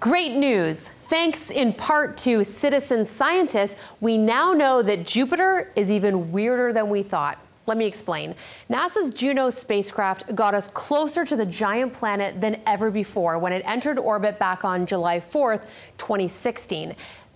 Great news! Thanks in part to citizen scientists, we now know that Jupiter is even weirder than we thought. Let me explain. NASA's Juno spacecraft got us closer to the giant planet than ever before when it entered orbit back on July 4th, 2016.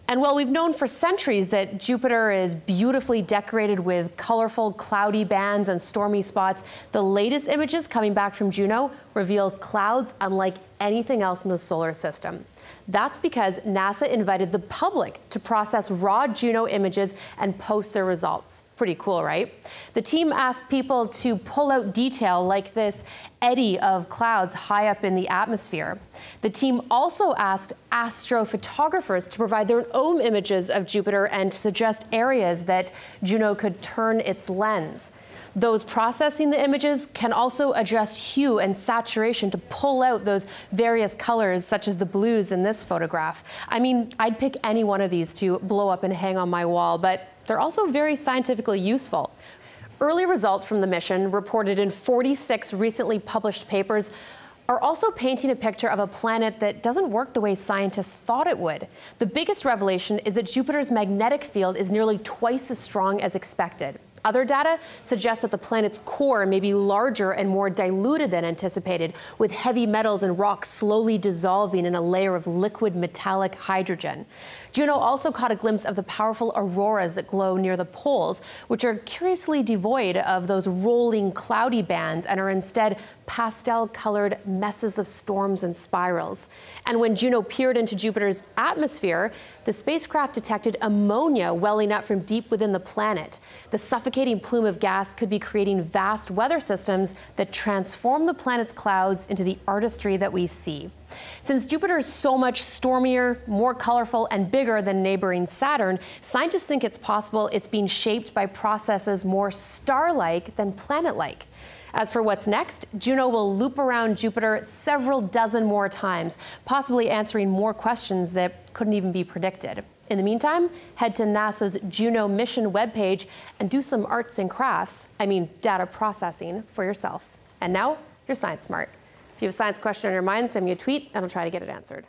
And while we've known for centuries that Jupiter is beautifully decorated with colorful cloudy bands and stormy spots, the latest images coming back from Juno reveals clouds unlike anything else in the solar system. That's because NASA invited the public to process raw Juno images and post their results. Pretty cool, right? The team asked people to pull out detail like this eddy of clouds high up in the atmosphere. The team also asked astrophotographers to provide their own images of Jupiter and suggest areas that Juno could turn its lens. Those processing the images can also adjust hue and saturation to pull out those various colors, such as the blues in this photograph. I mean, I'd pick any one of these to blow up and hang on my wall, but they're also very scientifically useful. Early results from the mission, reported in 46 recently published papers, are also painting a picture of a planet that doesn't work the way scientists thought it would. The biggest revelation is that Jupiter's magnetic field is nearly twice as strong as expected. Other data suggests that the planet's core may be larger and more diluted than anticipated, with heavy metals and rocks slowly dissolving in a layer of liquid metallic hydrogen. Juno also caught a glimpse of the powerful auroras that glow near the poles, which are curiously devoid of those rolling cloudy bands and are instead pastel colored messes of storms and spirals. And when Juno peered into Jupiter's atmosphere, the spacecraft detected ammonia welling up from deep within the planet. The suffocating suffocating plume of gas could be creating vast weather systems that transform the planet's clouds into the artistry that we see. Since Jupiter is so much stormier, more colorful, and bigger than neighboring Saturn, scientists think it's possible it's being shaped by processes more star-like than planet-like. As for what's next, Juno will loop around Jupiter several dozen more times, possibly answering more questions that couldn't even be predicted. In the meantime, head to NASA's Juno mission webpage and do some arts and crafts, I mean data processing, for yourself. And now, your Science Smart. If you have a science question on your mind, send me a tweet and I'll try to get it answered.